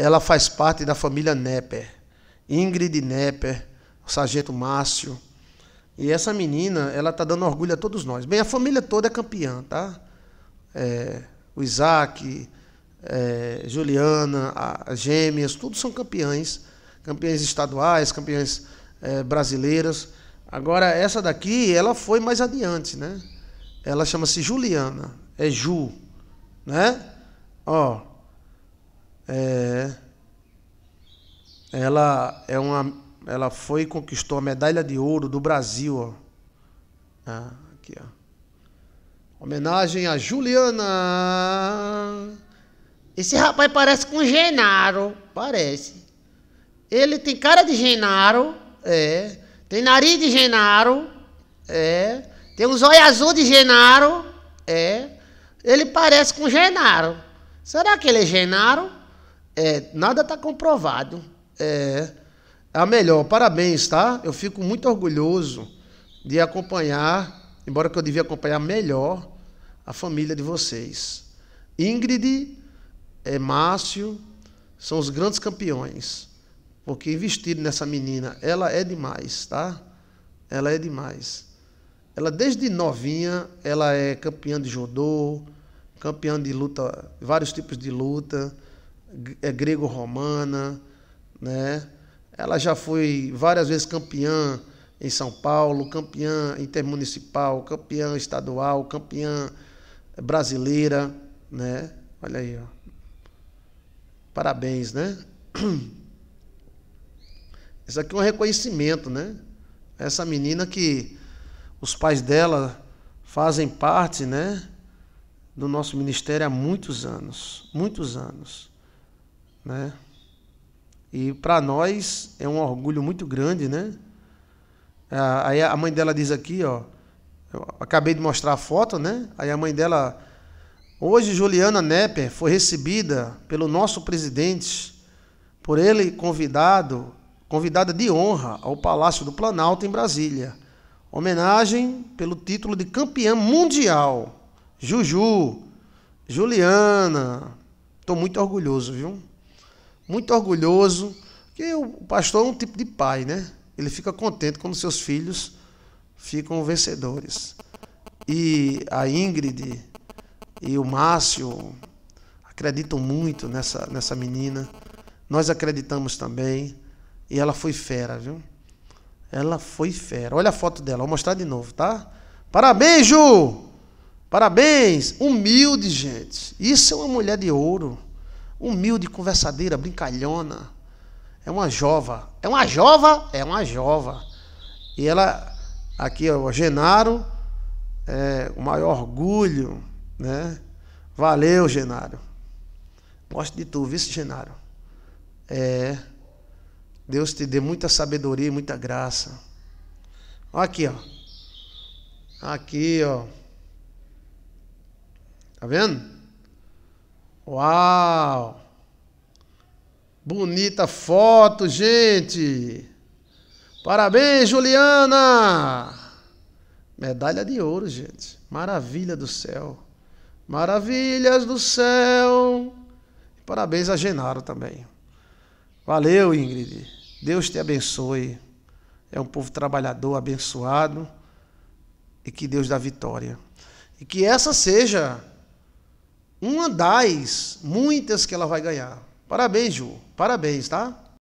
ela faz parte da família Nepper. Ingrid Nepper, o sargento Márcio. E essa menina, ela está dando orgulho a todos nós. Bem, a família toda é campeã, tá? É, o Isaac, é, Juliana, as gêmeas, todos são campeãs Campeãs estaduais, campeãs é, brasileiras. Agora, essa daqui, ela foi mais adiante, né? Ela chama-se Juliana, é Ju, né? Ó, é, ela é uma ela foi e conquistou a medalha de ouro do Brasil ó. Ah, aqui ó homenagem a Juliana esse rapaz parece com Genaro parece ele tem cara de Genaro é tem nariz de Genaro é tem um zóio azul de Genaro é ele parece com Genaro será que ele é Genaro é nada está comprovado é, a melhor. Parabéns, tá? Eu fico muito orgulhoso de acompanhar, embora que eu devia acompanhar melhor, a família de vocês. Ingrid, é, Márcio, são os grandes campeões. Porque investir nessa menina, ela é demais, tá? Ela é demais. Ela desde novinha, ela é campeã de judô, campeã de luta, vários tipos de luta, é grego-romana, né? Ela já foi várias vezes campeã em São Paulo, campeã intermunicipal, campeã estadual, campeã brasileira, né? Olha aí, ó. Parabéns, né? Isso aqui é um reconhecimento, né? Essa menina que os pais dela fazem parte, né, do nosso ministério há muitos anos, muitos anos, né? E para nós é um orgulho muito grande, né? Aí a mãe dela diz aqui, ó, acabei de mostrar a foto, né? Aí a mãe dela, hoje Juliana Nepper foi recebida pelo nosso presidente, por ele convidado, convidada de honra ao Palácio do Planalto em Brasília. Homenagem pelo título de campeã mundial. Juju, Juliana, estou muito orgulhoso, viu? muito orgulhoso, que o pastor é um tipo de pai, né? Ele fica contente quando seus filhos ficam vencedores. E a Ingrid e o Márcio acreditam muito nessa, nessa menina. Nós acreditamos também. E ela foi fera, viu? Ela foi fera. Olha a foto dela, vou mostrar de novo, tá? Parabéns, Ju! Parabéns! Humilde, gente. Isso é uma mulher de ouro. Humilde, conversadeira, brincalhona. É uma jova. É uma jova? É uma jova. E ela, aqui, ó, Genaro, é, o maior orgulho, né? Valeu, Genaro. Gosto de tu, vice Genaro. É. Deus te dê muita sabedoria e muita graça. Ó aqui, ó. Aqui, ó. Tá vendo? Uau! Bonita foto, gente! Parabéns, Juliana! Medalha de ouro, gente. Maravilha do céu. Maravilhas do céu. Parabéns a Genaro também. Valeu, Ingrid. Deus te abençoe. É um povo trabalhador, abençoado. E que Deus dá vitória. E que essa seja uma das muitas que ela vai ganhar. Parabéns, Ju. Parabéns, tá?